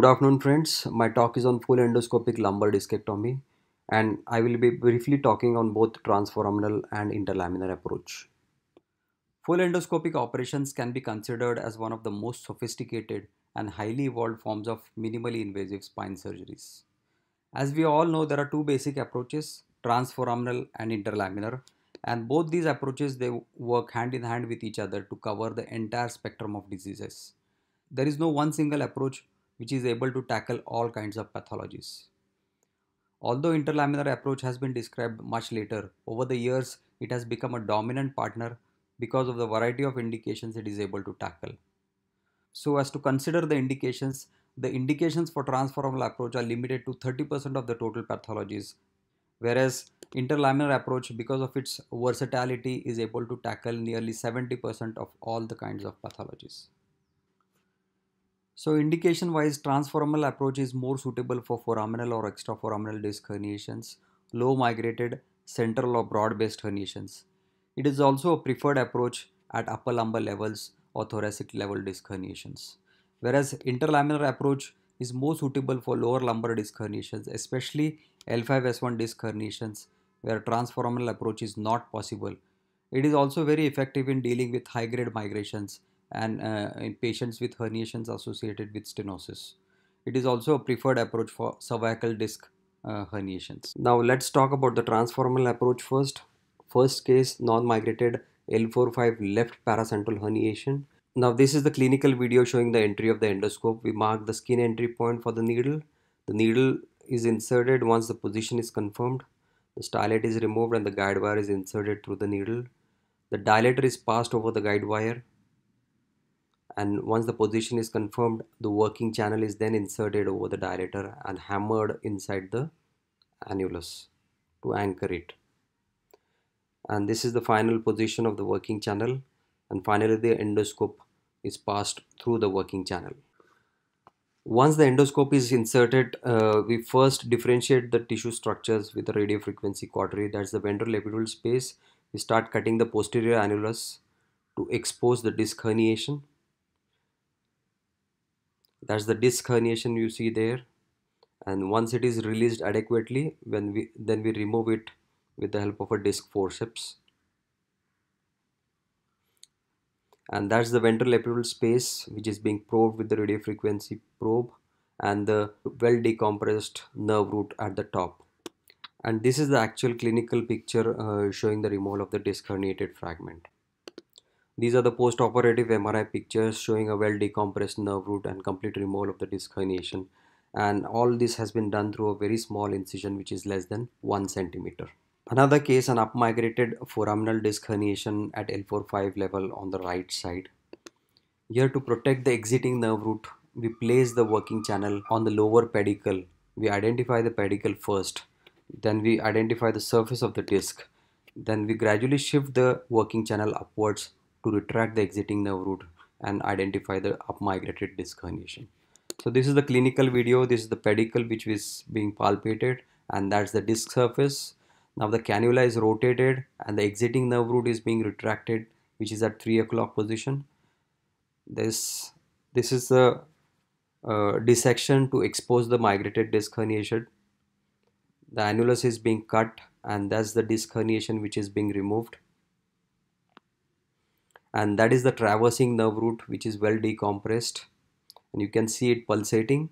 Good afternoon friends, my talk is on full endoscopic lumbar discectomy and I will be briefly talking on both transforaminal and interlaminar approach. Full endoscopic operations can be considered as one of the most sophisticated and highly evolved forms of minimally invasive spine surgeries. As we all know, there are two basic approaches, transforaminal and interlaminar and both these approaches they work hand in hand with each other to cover the entire spectrum of diseases. There is no one single approach which is able to tackle all kinds of pathologies. Although interlaminar approach has been described much later, over the years it has become a dominant partner because of the variety of indications it is able to tackle. So as to consider the indications, the indications for transformal approach are limited to 30% of the total pathologies, whereas interlaminar approach because of its versatility is able to tackle nearly 70% of all the kinds of pathologies. So indication wise transformal approach is more suitable for foraminal or extraforaminal disc herniations, low migrated, central or broad based herniations. It is also a preferred approach at upper lumbar levels or thoracic level disc herniations. Whereas interlaminar approach is more suitable for lower lumbar disc herniations, especially L5S1 disc herniations where transformal approach is not possible. It is also very effective in dealing with high grade migrations and uh, in patients with herniations associated with stenosis. It is also a preferred approach for cervical disc uh, herniations. Now let's talk about the transformal approach first. First case non-migrated L4-5 left paracentral herniation. Now this is the clinical video showing the entry of the endoscope. We mark the skin entry point for the needle. The needle is inserted once the position is confirmed. The stylet is removed and the guide wire is inserted through the needle. The dilator is passed over the guide wire and once the position is confirmed the working channel is then inserted over the dilator and hammered inside the annulus to anchor it and this is the final position of the working channel and finally the endoscope is passed through the working channel once the endoscope is inserted uh, we first differentiate the tissue structures with the radio frequency cautery that's the ventral ventrolateral space we start cutting the posterior annulus to expose the disc herniation that's the disk herniation you see there and once it is released adequately when we then we remove it with the help of a disc forceps and that's the ventral epidural space which is being probed with the radio frequency probe and the well decompressed nerve root at the top and this is the actual clinical picture uh, showing the removal of the disc herniated fragment these are the post-operative MRI pictures showing a well-decompressed nerve root and complete removal of the disc herniation. And all this has been done through a very small incision which is less than 1 centimeter. Another case, an upmigrated foraminal disc herniation at L4-5 level on the right side. Here to protect the exiting nerve root, we place the working channel on the lower pedicle. We identify the pedicle first, then we identify the surface of the disc. Then we gradually shift the working channel upwards to retract the exiting nerve root and identify the upmigrated disc herniation. So this is the clinical video, this is the pedicle which is being palpated and that's the disc surface. Now the cannula is rotated and the exiting nerve root is being retracted which is at 3 o'clock position. This, this is the uh, dissection to expose the migrated disc herniation. The annulus is being cut and that's the disc herniation which is being removed and that is the traversing nerve root which is well decompressed and you can see it pulsating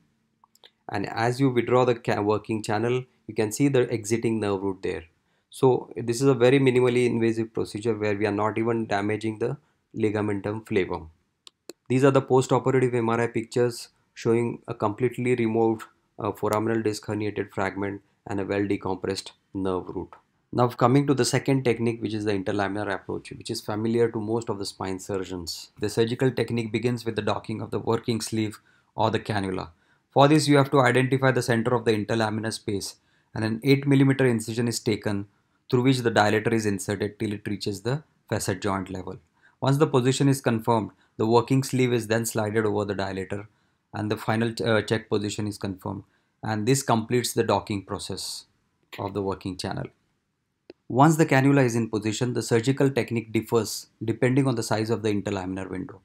and as you withdraw the working channel you can see the exiting nerve root there so this is a very minimally invasive procedure where we are not even damaging the ligamentum flavum these are the post-operative MRI pictures showing a completely removed uh, foraminal disc herniated fragment and a well decompressed nerve root now coming to the second technique which is the interlaminar approach which is familiar to most of the spine surgeons. The surgical technique begins with the docking of the working sleeve or the cannula. For this you have to identify the center of the interlaminar space and an 8 mm incision is taken through which the dilator is inserted till it reaches the facet joint level. Once the position is confirmed, the working sleeve is then slided over the dilator and the final uh, check position is confirmed and this completes the docking process of the working channel. Once the cannula is in position, the surgical technique differs depending on the size of the interlaminar window.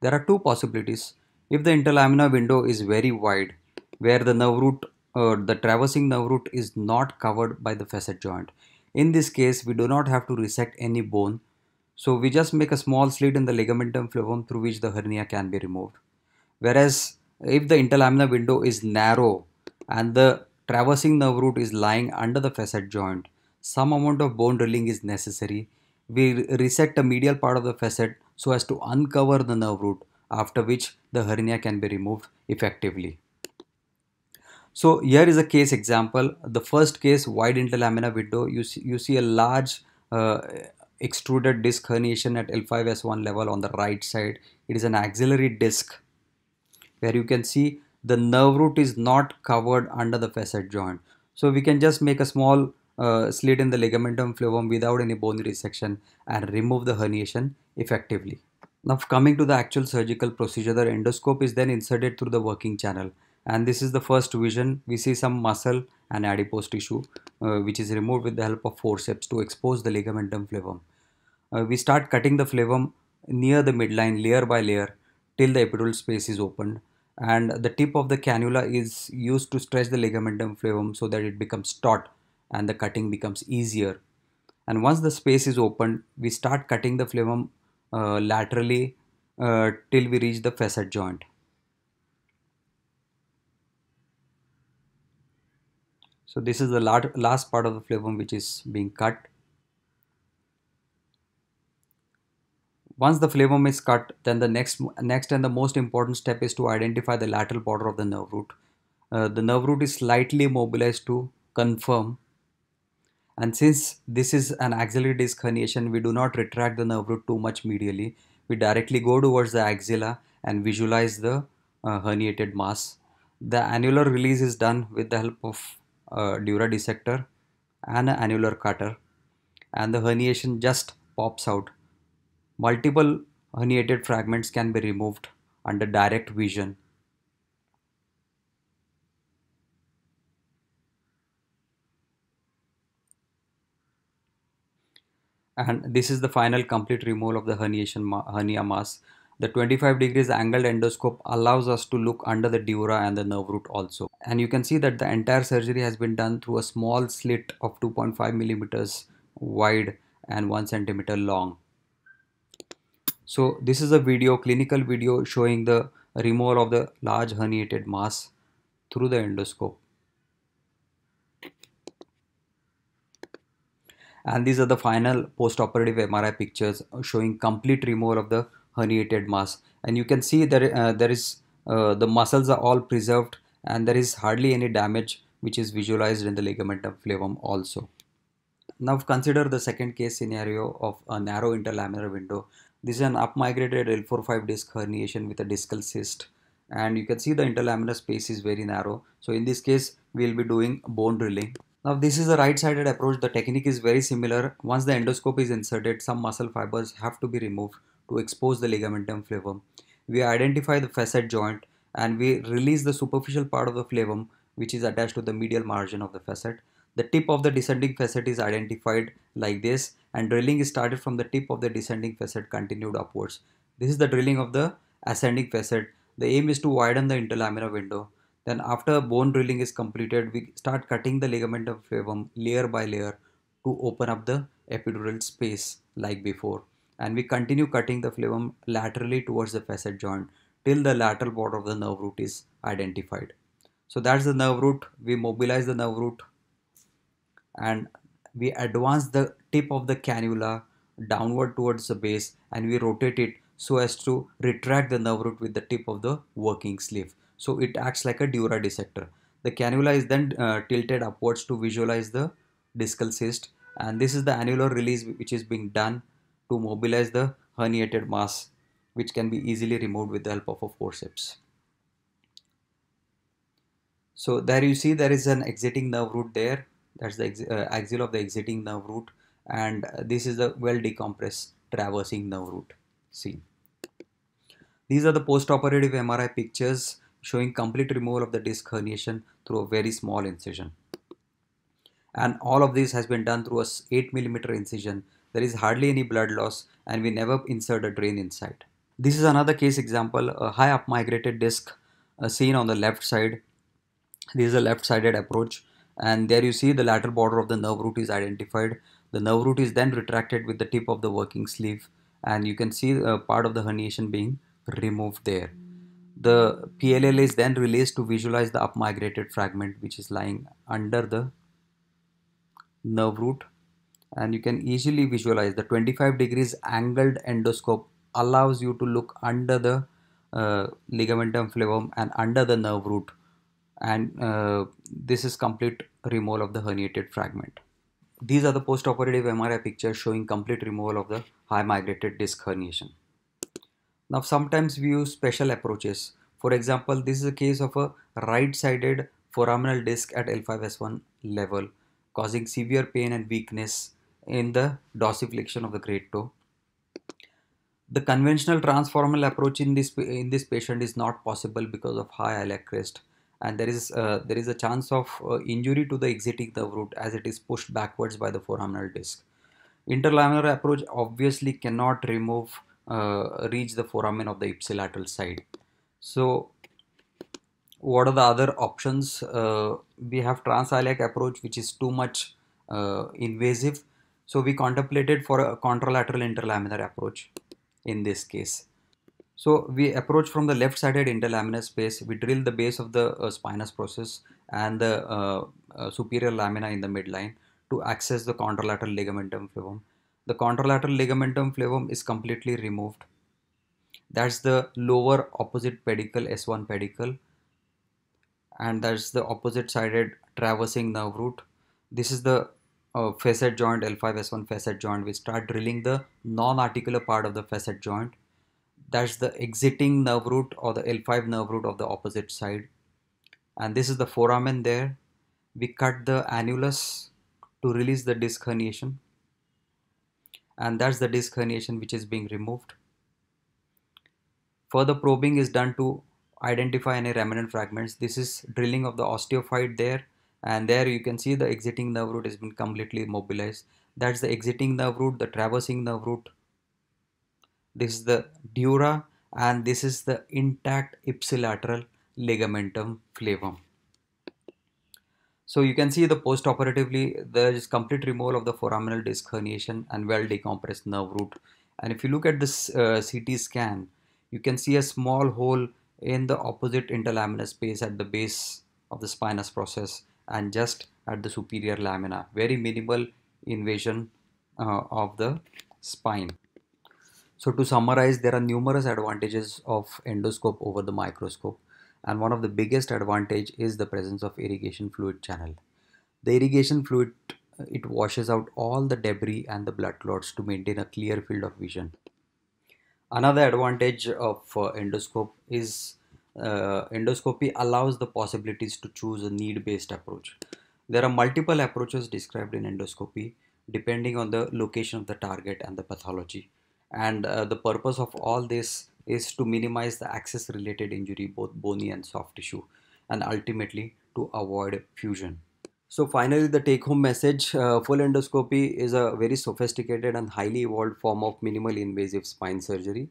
There are two possibilities. If the interlaminar window is very wide, where the nerve root, uh, the traversing nerve root is not covered by the facet joint. In this case, we do not have to resect any bone. So we just make a small slit in the ligamentum flavum through which the hernia can be removed. Whereas if the interlaminar window is narrow and the traversing nerve root is lying under the facet joint, some amount of bone drilling is necessary. We reset the medial part of the facet so as to uncover the nerve root after which the hernia can be removed effectively. So here is a case example. The first case wide interlamina window. You see, you see a large uh, extruded disc herniation at L5S1 level on the right side. It is an axillary disc where you can see the nerve root is not covered under the facet joint. So we can just make a small uh, slit in the ligamentum flavum without any bone resection and remove the herniation effectively. Now coming to the actual surgical procedure, the endoscope is then inserted through the working channel and this is the first vision. We see some muscle and adipose tissue uh, which is removed with the help of forceps to expose the ligamentum flavum. Uh, we start cutting the flavum near the midline layer by layer till the epidural space is opened and the tip of the cannula is used to stretch the ligamentum flavum so that it becomes taut and the cutting becomes easier. And once the space is opened, we start cutting the flavum uh, laterally uh, till we reach the facet joint. So this is the last part of the flavum which is being cut. Once the flavum is cut, then the next next and the most important step is to identify the lateral border of the nerve root. Uh, the nerve root is slightly mobilized to confirm and since this is an axillary disc herniation, we do not retract the nerve root too much medially. We directly go towards the axilla and visualize the uh, herniated mass. The annular release is done with the help of a uh, dura dissector and an annular cutter and the herniation just pops out. Multiple herniated fragments can be removed under direct vision and this is the final complete removal of the herniation ma hernia mass. The 25 degrees angled endoscope allows us to look under the dura and the nerve root also. And you can see that the entire surgery has been done through a small slit of 2.5 millimeters wide and 1 centimeter long. So this is a video, clinical video showing the removal of the large herniated mass through the endoscope. And these are the final postoperative MRI pictures showing complete removal of the herniated mass. And you can see there, uh, there is uh, the muscles are all preserved and there is hardly any damage which is visualized in the ligamentum flavum also. Now consider the second case scenario of a narrow interlaminar window. This is an upmigrated l 4 5 disc herniation with a discal cyst and you can see the interlaminar space is very narrow. So in this case, we'll be doing bone drilling. Now this is a right-sided approach. The technique is very similar. Once the endoscope is inserted, some muscle fibers have to be removed to expose the ligamentum flavum. We identify the facet joint and we release the superficial part of the flavum which is attached to the medial margin of the facet. The tip of the descending facet is identified like this and drilling is started from the tip of the descending facet continued upwards. This is the drilling of the ascending facet. The aim is to widen the interlaminar window. Then after bone drilling is completed, we start cutting the ligament of flavum layer by layer to open up the epidural space like before. And we continue cutting the flavum laterally towards the facet joint till the lateral border of the nerve root is identified. So that's the nerve root. We mobilize the nerve root and we advance the tip of the cannula downward towards the base and we rotate it so as to retract the nerve root with the tip of the working sleeve. So it acts like a dura dissector. The cannula is then uh, tilted upwards to visualize the discal cyst and this is the annular release which is being done to mobilize the herniated mass which can be easily removed with the help of a forceps. So there you see there is an exiting nerve root there that's the ex uh, axial of the exiting nerve root and this is the well decompressed traversing nerve root. See. These are the postoperative MRI pictures showing complete removal of the disc herniation through a very small incision. And all of this has been done through a 8 mm incision. There is hardly any blood loss and we never insert a drain inside. This is another case example, a high upmigrated disc uh, seen on the left side. This is a left-sided approach and there you see the lateral border of the nerve root is identified. The nerve root is then retracted with the tip of the working sleeve and you can see a uh, part of the herniation being removed there. The PLL is then released to visualize the upmigrated fragment which is lying under the nerve root and you can easily visualize the 25 degrees angled endoscope allows you to look under the uh, ligamentum flavum and under the nerve root and uh, this is complete removal of the herniated fragment. These are the postoperative MRI pictures showing complete removal of the high migrated disc herniation. Now sometimes we use special approaches. For example, this is a case of a right-sided foraminal disc at L5S1 level causing severe pain and weakness in the dorsiflexion of the great toe. The conventional transformal approach in this in this patient is not possible because of high iliac crest and there is uh, there is a chance of uh, injury to the exiting nerve root as it is pushed backwards by the foraminal disc. Interlaminar approach obviously cannot remove uh, reach the foramen of the ipsilateral side. So what are the other options? Uh, we have transiliac approach which is too much uh, invasive. So we contemplated for a contralateral interlaminar approach in this case. So we approach from the left-sided interlaminar space, we drill the base of the uh, spinous process and the uh, uh, superior lamina in the midline to access the contralateral ligamentum fibum the contralateral ligamentum flavum is completely removed. That's the lower opposite pedicle, S1 pedicle. And that's the opposite sided traversing nerve root. This is the uh, facet joint, L5S1 facet joint. We start drilling the non-articular part of the facet joint. That's the exiting nerve root or the L5 nerve root of the opposite side. And this is the foramen there. We cut the annulus to release the disc herniation and that's the disc herniation which is being removed. Further probing is done to identify any remnant fragments. This is drilling of the osteophyte there and there you can see the exiting nerve root has been completely mobilized. That's the exiting nerve root, the traversing nerve root. This is the dura and this is the intact ipsilateral ligamentum flavum. So you can see the post-operatively, there is complete removal of the foraminal disc herniation and well decompressed nerve root. And if you look at this uh, CT scan, you can see a small hole in the opposite interlaminar space at the base of the spinous process and just at the superior lamina. Very minimal invasion uh, of the spine. So to summarize, there are numerous advantages of endoscope over the microscope and one of the biggest advantage is the presence of irrigation fluid channel. The irrigation fluid uh, it washes out all the debris and the blood clots to maintain a clear field of vision. Another advantage of uh, endoscope is uh, endoscopy allows the possibilities to choose a need-based approach. There are multiple approaches described in endoscopy depending on the location of the target and the pathology. And uh, the purpose of all this is to minimize the access related injury, both bony and soft tissue, and ultimately to avoid fusion. So finally, the take home message, uh, full endoscopy is a very sophisticated and highly evolved form of minimal invasive spine surgery.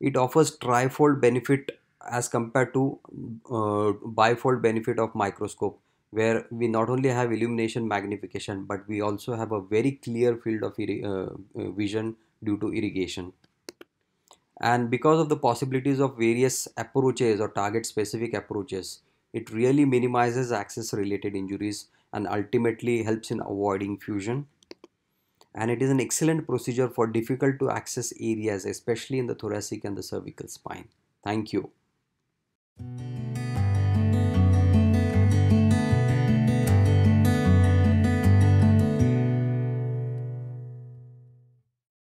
It offers trifold benefit as compared to uh, bifold benefit of microscope where we not only have illumination magnification but we also have a very clear field of uh, uh, vision due to irrigation and because of the possibilities of various approaches or target specific approaches it really minimizes access related injuries and ultimately helps in avoiding fusion and it is an excellent procedure for difficult to access areas especially in the thoracic and the cervical spine thank you